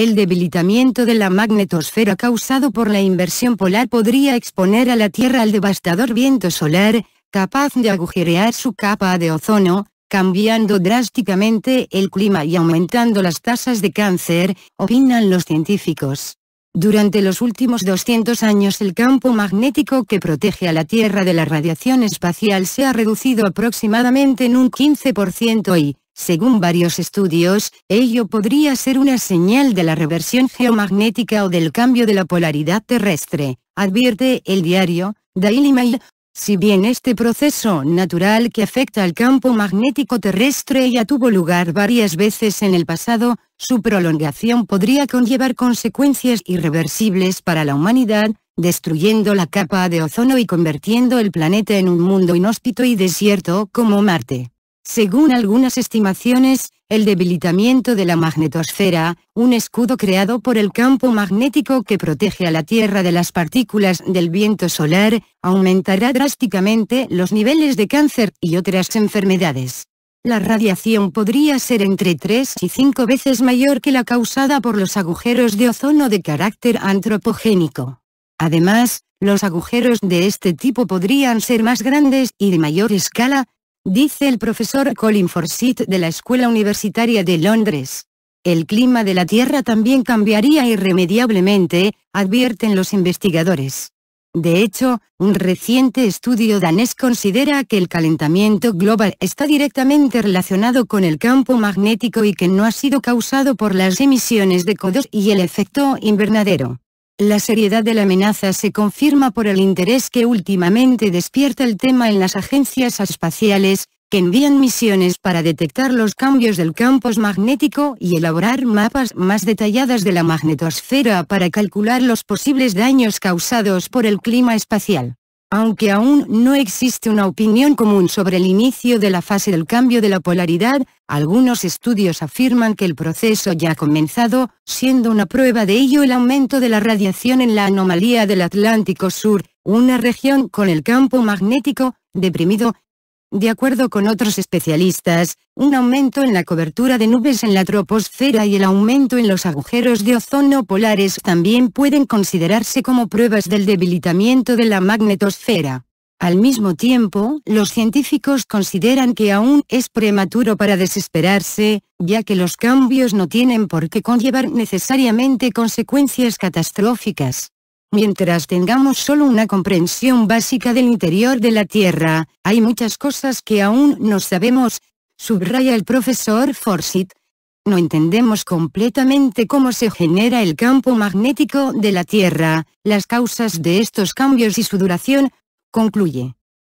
El debilitamiento de la magnetosfera causado por la inversión polar podría exponer a la Tierra al devastador viento solar, capaz de agujerear su capa de ozono, cambiando drásticamente el clima y aumentando las tasas de cáncer, opinan los científicos. Durante los últimos 200 años el campo magnético que protege a la Tierra de la radiación espacial se ha reducido aproximadamente en un 15% y, según varios estudios, ello podría ser una señal de la reversión geomagnética o del cambio de la polaridad terrestre, advierte el diario Daily Mail. Si bien este proceso natural que afecta al campo magnético terrestre ya tuvo lugar varias veces en el pasado, su prolongación podría conllevar consecuencias irreversibles para la humanidad, destruyendo la capa de ozono y convirtiendo el planeta en un mundo inhóspito y desierto como Marte. Según algunas estimaciones, el debilitamiento de la magnetosfera, un escudo creado por el campo magnético que protege a la Tierra de las partículas del viento solar, aumentará drásticamente los niveles de cáncer y otras enfermedades. La radiación podría ser entre 3 y 5 veces mayor que la causada por los agujeros de ozono de carácter antropogénico. Además, los agujeros de este tipo podrían ser más grandes y de mayor escala, dice el profesor Colin Forsyth de la Escuela Universitaria de Londres. El clima de la Tierra también cambiaría irremediablemente, advierten los investigadores. De hecho, un reciente estudio danés considera que el calentamiento global está directamente relacionado con el campo magnético y que no ha sido causado por las emisiones de CO2 y el efecto invernadero. La seriedad de la amenaza se confirma por el interés que últimamente despierta el tema en las agencias espaciales, que envían misiones para detectar los cambios del campo magnético y elaborar mapas más detalladas de la magnetosfera para calcular los posibles daños causados por el clima espacial. Aunque aún no existe una opinión común sobre el inicio de la fase del cambio de la polaridad, algunos estudios afirman que el proceso ya ha comenzado, siendo una prueba de ello el aumento de la radiación en la anomalía del Atlántico Sur, una región con el campo magnético, deprimido, de acuerdo con otros especialistas, un aumento en la cobertura de nubes en la troposfera y el aumento en los agujeros de ozono polares también pueden considerarse como pruebas del debilitamiento de la magnetosfera. Al mismo tiempo, los científicos consideran que aún es prematuro para desesperarse, ya que los cambios no tienen por qué conllevar necesariamente consecuencias catastróficas. Mientras tengamos solo una comprensión básica del interior de la Tierra, hay muchas cosas que aún no sabemos, subraya el profesor Forsyth. No entendemos completamente cómo se genera el campo magnético de la Tierra, las causas de estos cambios y su duración, concluye.